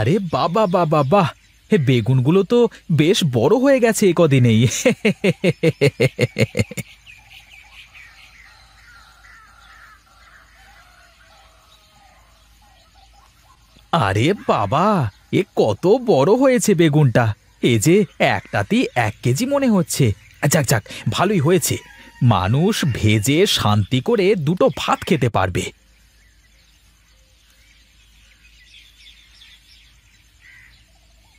আরে বাবা বাবা বাহ হে বেগুনগুলো তো বেশ বড় হয়ে গেছে এ কদিনেই আরে বাবা এ কত বড় হয়েছে বেগুনটা এ যে একটাতেই এক কেজি মনে হচ্ছে যাক যাক ভালোই হয়েছে মানুষ ভেজে শান্তি করে দুটো ভাত খেতে পারবে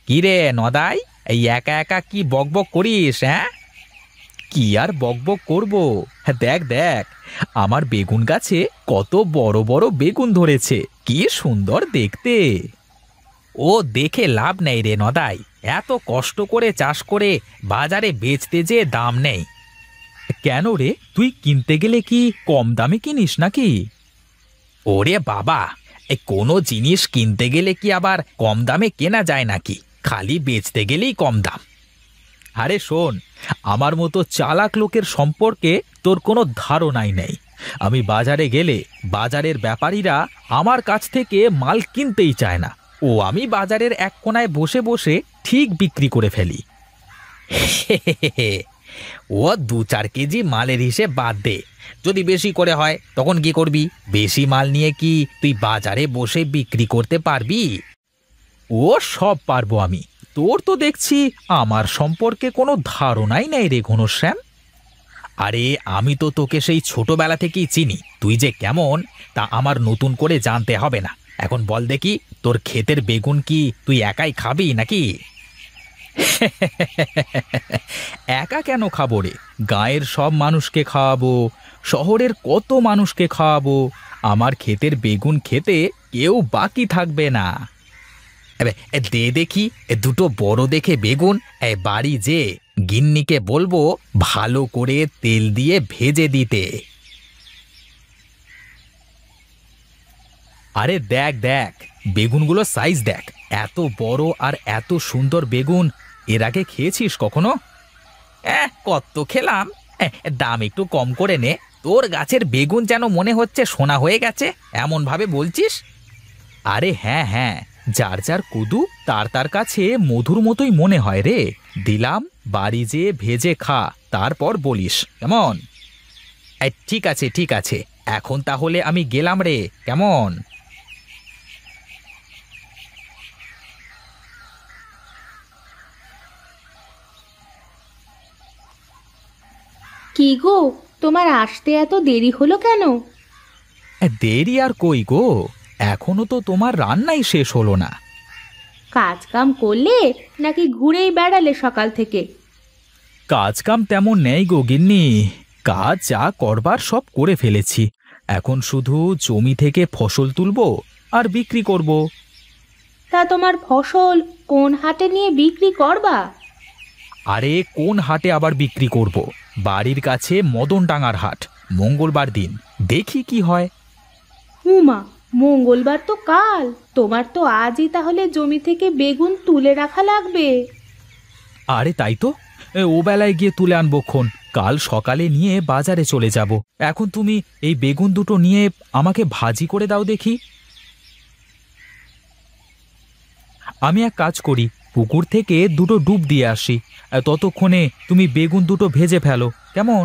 কিরে নদাই এই একা একা কি বক করিস হ্যাঁ কি আর বক বক করবো হ্যাঁ, দেখ দেখ আমার বেগুন গাছে কত বড় বড় বেগুন ধরেছে কি সুন্দর দেখতে ও দেখে লাভ নেই রে নদাই এত কষ্ট করে চাষ করে বাজারে বেচতে যে দাম নেই কেন রে তুই কিনতে গেলে কি কম দামে কিনিস নাকি ওরে বাবা কোনো জিনিস কিনতে গেলে কি আবার কম দামে কেনা যায় নাকি খালি বেচতে গেলেই কম দাম আরে শোন আমার মতো চালাক লোকের সম্পর্কে তোর কোনো ধারণাই নেই আমি বাজারে গেলে বাজারের ব্যাপারীরা আমার কাছ থেকে মাল কিনতেই চায় না ও আমি বাজারের এক কোনায় বসে বসে ঠিক বিক্রি করে ফেলি ও দু চার কেজি মালের হিসেব বাদ দে যদি বেশি করে হয় তখন কি করবি বেশি মাল নিয়ে কি তুই বাজারে বসে বিক্রি করতে পারবি ও সব পারবো আমি তোর তো দেখছি আমার সম্পর্কে কোনো ধারণাই নেই রে ঘনশ্যাম আরে আমি তো তোকে সেই ছোটবেলা থেকেই চিনি তুই যে কেমন তা আমার নতুন করে জানতে হবে না এখন বল দেখি তোর ক্ষেতের বেগুন কি তুই একাই খাবি নাকি একা কেন খাবো রে গাঁয়ের সব মানুষকে খাওয়াবো শহরের কত মানুষকে খাওয়াবো আমার ক্ষেতের বেগুন খেতে কেউ বাকি থাকবে না এ দে দেখি এ দুটো বড় দেখে বেগুন এ বাড়ি যে গিন্নিকে বলবো ভালো করে তেল দিয়ে ভেজে দিতে আরে দেখ দেখ বেগুনগুলো সাইজ দেখ এত বড় আর এত সুন্দর বেগুন এর আগে খেয়েছিস কখনো এহ, কত খেলাম দাম একটু কম করে নে তোর গাছের বেগুন যেন মনে হচ্ছে সোনা হয়ে গেছে এমনভাবে বলছিস আরে হ্যাঁ হ্যাঁ যার যার কুদু তার তার কাছে মধুর মতোই মনে হয় রে দিলাম বাড়ি যেয়ে ভেজে খা তারপর বলিস কেমন ঠিক আছে ঠিক আছে এখন তাহলে আমি গেলাম রে কেমন কি গো তোমার আসতে এত দেরি হলো কেন দেরি আর কই গো এখনো তো তোমার রান্নাই শেষ হলো না কাজ কাম করলে নাকি ঘুরেই বেড়ালে সকাল থেকে কাজ কাম তেমন নেই গো গিন্নি কাজ যা করবার সব করে ফেলেছি এখন শুধু জমি থেকে ফসল তুলবো আর বিক্রি করব তা তোমার ফসল কোন হাটে নিয়ে বিক্রি করবা আরে কোন হাটে আবার বিক্রি করব বাড়ির কাছে মদন ডাঙার হাট মঙ্গলবার দিন দেখি কি হয় উমা মঙ্গলবার তো কাল তোমার তো আজই তাহলে জমি থেকে বেগুন তুলে রাখা লাগবে আরে তাই তো এ, ও বেলায় গিয়ে তুলে আনবো ক্ষণ কাল সকালে নিয়ে বাজারে চলে যাব এখন তুমি এই বেগুন দুটো নিয়ে আমাকে ভাজি করে দাও দেখি আমি এক কাজ করি পুকুর থেকে দুটো ডুব দিয়ে আসি আর ততক্ষণে তুমি বেগুন দুটো ভেজে ফেলো কেমন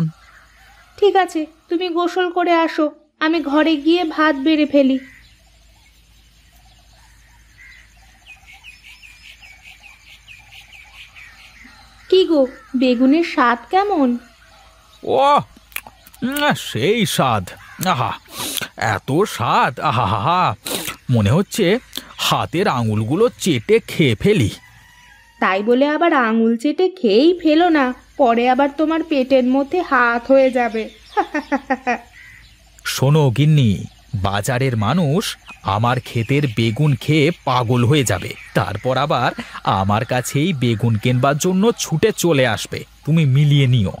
ঠিক আছে তুমি গোসল করে আসো আমি ঘরে গিয়ে ভাত বেড়ে ফেলি কি গো বেগুনের স্বাদ কেমন ও সেই স্বাদ আহা এত স্বাদ আহা হা মনে হচ্ছে হাতের আঙুলগুলো চেটে খেয়ে ফেলি তাই বলে আবার আঙুল চেটে খেয়েই ফেলো না পরে আবার তোমার পেটের মধ্যে হাত হয়ে যাবে শোনো গিন্নি বাজারের মানুষ আমার ক্ষেতের বেগুন খেয়ে পাগল হয়ে যাবে তারপর আবার আমার কাছেই বেগুন কেনবার জন্য ছুটে চলে আসবে তুমি মিলিয়ে নিও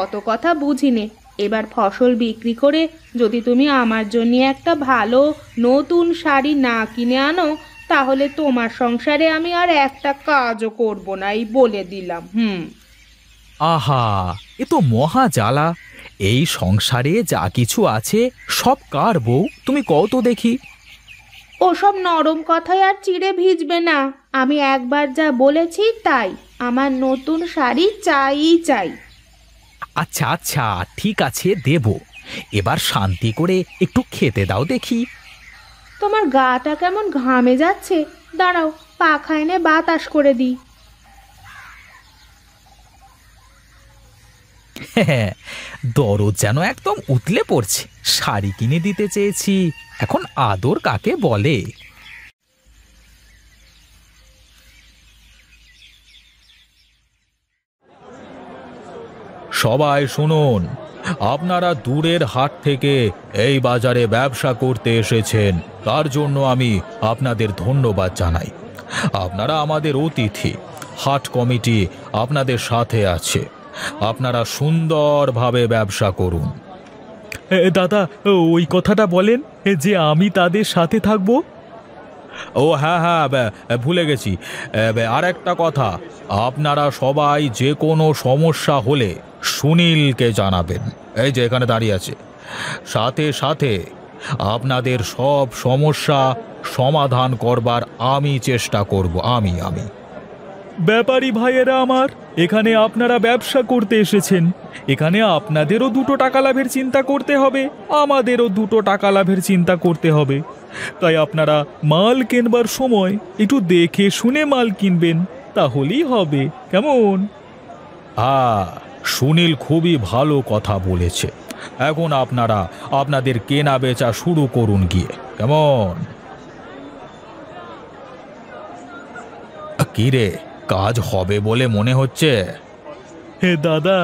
অত কথা বুঝিনি এবার ফসল বিক্রি করে যদি তুমি আমার জন্য একটা ভালো নতুন শাড়ি না কিনে আনো তাহলে তোমার সংসারে আমি আর একটা কাজও করব না এই বলে দিলাম হুম আহা এ তো মহা জ্বালা এই সংসারে যা কিছু আছে সব কার বউ তুমি কত দেখি ওসব নরম কথায় আর চিড়ে ভিজবে না আমি একবার যা বলেছি তাই আমার নতুন শাড়ি চাই চাই আচ্ছা আচ্ছা ঠিক আছে দেব এবার শান্তি করে একটু খেতে দাও দেখি তোমার গাটা কেমন ঘামে যাচ্ছে দাঁড়াও পাখা এনে বাতাস করে দিই হ্যাঁ দরদ যেন একদম উতলে পড়ছে শাড়ি কিনে দিতে চেয়েছি এখন আদর কাকে বলে সবাই শুনুন আপনারা দূরের হাট থেকে এই বাজারে ব্যবসা করতে এসেছেন তার জন্য আমি আপনাদের ধন্যবাদ জানাই আপনারা আমাদের অতিথি হাট কমিটি আপনাদের সাথে আছে আপনারা সুন্দরভাবে ব্যবসা করুন দাদা ওই কথাটা বলেন যে আমি তাদের সাথে থাকব ও হ্যাঁ হ্যাঁ ব্যা- ভুলে গেছি আর একটা কথা আপনারা সবাই যে কোনো সমস্যা হলে সুনীলকে জানাবেন এই যে এখানে দাঁড়িয়ে আছে সাথে সাথে আপনাদের সব সমস্যা সমাধান করবার আমি চেষ্টা করব আমি আমি ব্যাপারী ভাইয়েরা আমার এখানে আপনারা ব্যবসা করতে এসেছেন এখানে আপনাদেরও দুটো টাকা লাভের চিন্তা করতে হবে আমাদেরও দুটো টাকা লাভের চিন্তা করতে হবে তাই আপনারা মাল কেনবার সময় একটু দেখে শুনে মাল কিনবেন তাহলেই হবে কেমন আ সুনীল খুবই ভালো কথা বলেছে এখন আপনারা আপনাদের কেনা বেচা শুরু করুন গিয়ে কেমন কিরে কাজ হবে বলে মনে হচ্ছে হে দাদা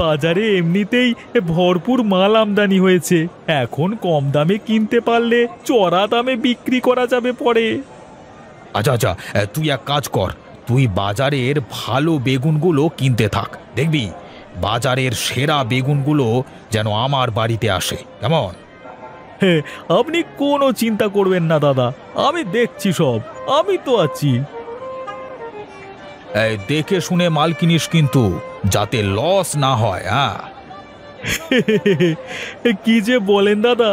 বাজারে এমনিতেই ভরপুর মাল আমদানি হয়েছে এখন কম দামে কিনতে পারলে চড়া দামে বিক্রি করা যাবে পরে আচ্ছা আচ্ছা তুই এক কাজ কর তুই বাজারের ভালো বেগুনগুলো কিনতে থাক দেখবি বাজারের সেরা বেগুনগুলো যেন আমার বাড়িতে আসে কেমন হ্যাঁ আপনি কোনো চিন্তা করবেন না দাদা আমি দেখছি সব আমি তো আছি এই দেখে শুনে মাল কিনিস কিন্তু যাতে লস না হয় হ্যাঁ কি যে বলেন দাদা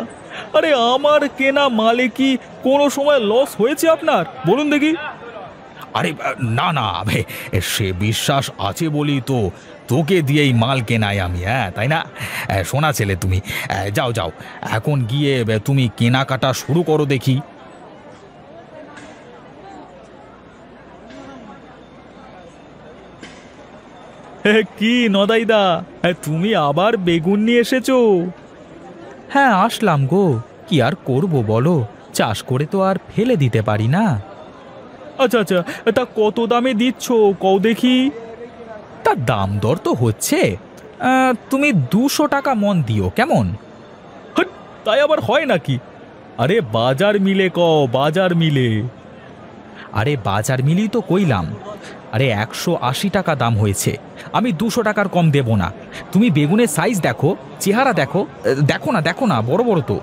আরে আমার কেনা মালে কি কোনো সময় লস হয়েছে আপনার বলুন দেখি আরে না না সে বিশ্বাস আছে বলি তো তোকে দিয়েই মাল কেনাই আমি হ্যাঁ তাই না শোনা ছেলে তুমি যাও যাও এখন গিয়ে তুমি কেনাকাটা শুরু করো দেখি কি নদাইদা তুমি আবার বেগুন নিয়ে এসেছো হ্যাঁ আসলাম গো কি আর করব বলো চাষ করে তো আর ফেলে দিতে পারি না আচ্ছা আচ্ছা তা কত দামে দিচ্ছ কও দেখি তার দাম দর তো হচ্ছে তুমি দুশো টাকা মন দিও কেমন তাই আবার হয় নাকি আরে বাজার মিলে ক বাজার মিলে আরে বাজার মিলেই তো কইলাম আরে একশো আশি টাকা দাম হয়েছে আমি দুশো টাকার কম দেব না তুমি বেগুনের সাইজ দেখো চেহারা দেখো দেখো না দেখো না বড় বড় তো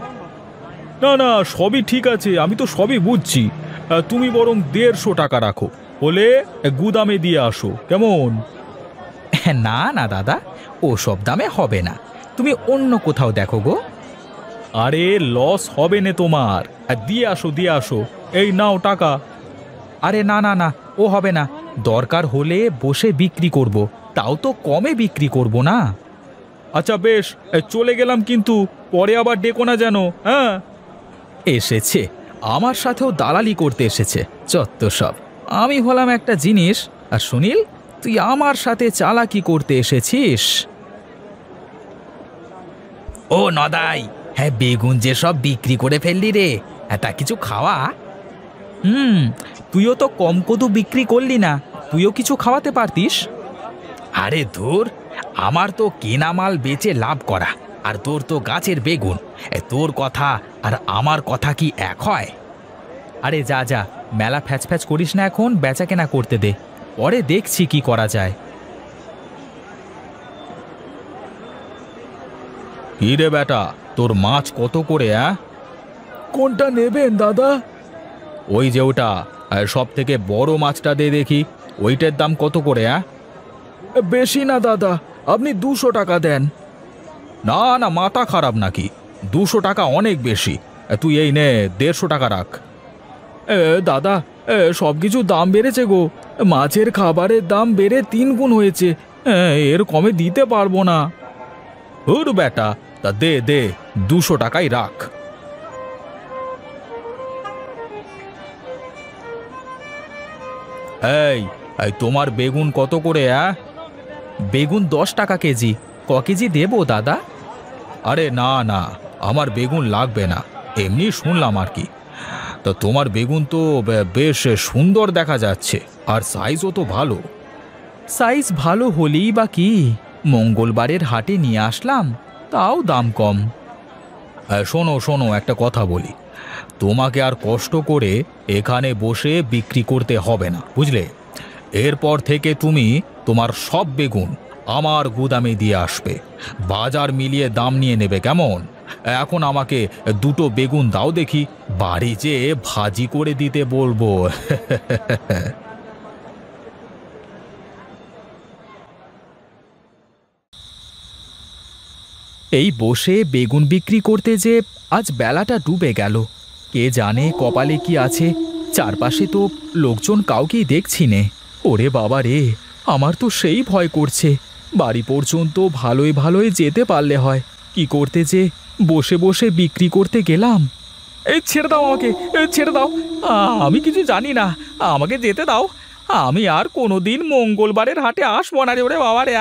না না সবই ঠিক আছে আমি তো সবই বুঝছি তুমি বরং দেড়শো টাকা রাখো হলে গুদামে দিয়ে আসো কেমন না না দাদা ও সব দামে হবে না তুমি অন্য কোথাও দেখো গো আরে লস হবে না তোমার দিয়ে আসো দিয়ে আসো এই নাও টাকা আরে না না না ও হবে না দরকার হলে বসে বিক্রি করব তাও তো কমে বিক্রি করব না আচ্ছা বেশ চলে গেলাম কিন্তু পরে আবার ডেকো না যেন হ্যাঁ এসেছে আমার সাথেও দালালি করতে এসেছে চত্ব সব আমি হলাম একটা জিনিস আর সুনীল তুই আমার সাথে চালাকি করতে এসেছিস ও নদাই হ্যাঁ বেগুন যে সব বিক্রি করে ফেললি রে তা কিছু খাওয়া হুম তুইও তো কম কদু বিক্রি করলি না তুইও কিছু খাওয়াতে পারতিস আরে ধুর আমার তো কেনা মাল বেচে লাভ করা আর তোর তো গাছের বেগুন এ তোর কথা আর আমার কথা কি এক হয় আরে যা যা মেলা ফ্যাচ ফ্যাচ করিস না এখন বেচা কেনা করতে দে পরে দেখছি কি করা যায় হিরে বেটা তোর মাছ কত করে অ্যা কোনটা নেবেন দাদা ওই যে ওটা আর সব থেকে বড় মাছটা দে দেখি ওইটার দাম কত করে হ্যাঁ বেশি না দাদা আপনি দুশো টাকা দেন না না মাথা খারাপ নাকি দুশো টাকা অনেক বেশি তুই এই নে দেড়শো টাকা রাখ এ, দাদা সব কিছু দাম বেড়েছে গো মাছের খাবারের দাম বেড়ে তিন গুণ হয়েছে এর কমে দিতে পারবো না হুর বেটা তা দে দে দুশো টাকাই রাখ এই এই তোমার বেগুন কত করে অ্যা বেগুন দশ টাকা কেজি ক কেজি দেবো দাদা আরে না না আমার বেগুন লাগবে না এমনি শুনলাম আর কি তা তোমার বেগুন তো বেশ সুন্দর দেখা যাচ্ছে আর সাইজও তো ভালো সাইজ ভালো হলেই বা কি মঙ্গলবারের হাটে নিয়ে আসলাম তাও দাম কম শোনো শোনো একটা কথা বলি তোমাকে আর কষ্ট করে এখানে বসে বিক্রি করতে হবে না বুঝলে এরপর থেকে তুমি তোমার সব বেগুন আমার গুদামে দিয়ে আসবে বাজার মিলিয়ে দাম নিয়ে নেবে কেমন এখন আমাকে দুটো বেগুন দাও দেখি বাড়ি যে ভাজি করে দিতে বলবো এই বসে বেগুন বিক্রি করতে যে আজ বেলাটা ডুবে গেল কে জানে কপালে কি আছে চারপাশে তো লোকজন কাউকেই দেখছি নে ওরে বাবা রে আমার তো সেই ভয় করছে বাড়ি পর্যন্ত ভালোই ভালোই যেতে পারলে হয় কি করতে যে বসে বসে বিক্রি করতে গেলাম এই ছেড়ে দাও আমাকে ছেড়ে দাও আমি কিছু জানি না আমাকে যেতে দাও আমি আর কোনোদিন মঙ্গলবারের হাটে আসবো না রে ওরে বাবা রে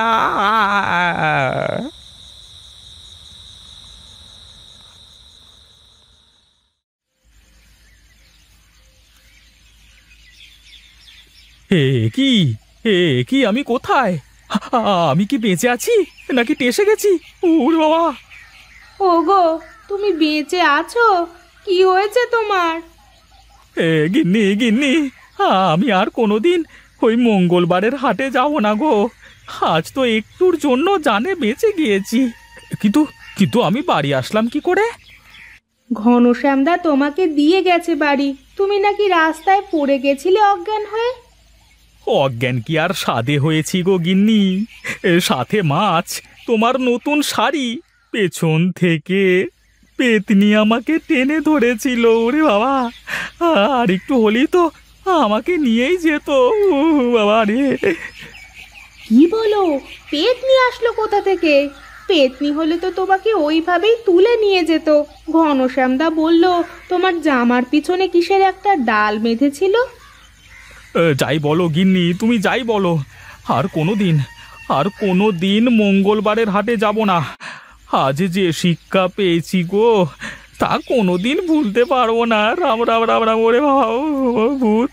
হে কি হে কি আমি কোথায় আমি কি বেঁচে আছি নাকি টেসে গেছি উর বাবা গো তুমি বেঁচে আছো কি হয়েছে তোমার হে গিন্নি গিন্নি আমি আর কোনোদিন ওই মঙ্গলবারের হাটে যাব না গো আজ তো একটুর জন্য জানে বেঁচে গিয়েছি কিন্তু কিন্তু আমি বাড়ি আসলাম কি করে ঘনশ্যামদা তোমাকে দিয়ে গেছে বাড়ি তুমি নাকি রাস্তায় পড়ে গেছিলে অজ্ঞান হয়ে অজ্ঞান কি আর স্বাদে হয়েছি গো গিন্নি এ সাথে মাছ তোমার নতুন শাড়ি পেছন থেকে পেতনি আমাকে টেনে ধরেছিল ওরে বাবা আর একটু হলি তো আমাকে নিয়েই যেত বাবা রে কি বলো পেতনি আসলো কোথা থেকে পেতনি হলে তো তোমাকে ওইভাবেই তুলে নিয়ে যেত ঘনশ্যামদা বলল তোমার জামার পিছনে কিসের একটা ডাল বেঁধেছিল যাই বলো গিন্নি তুমি যাই বলো আর কোনো দিন আর কোনো দিন মঙ্গলবারের হাটে যাব না আজ যে শিক্ষা পেয়েছি গো তা কোনো দিন ভুলতে পারবো না রাম রাম রাম রাম ওরে ভাব ও, ভূত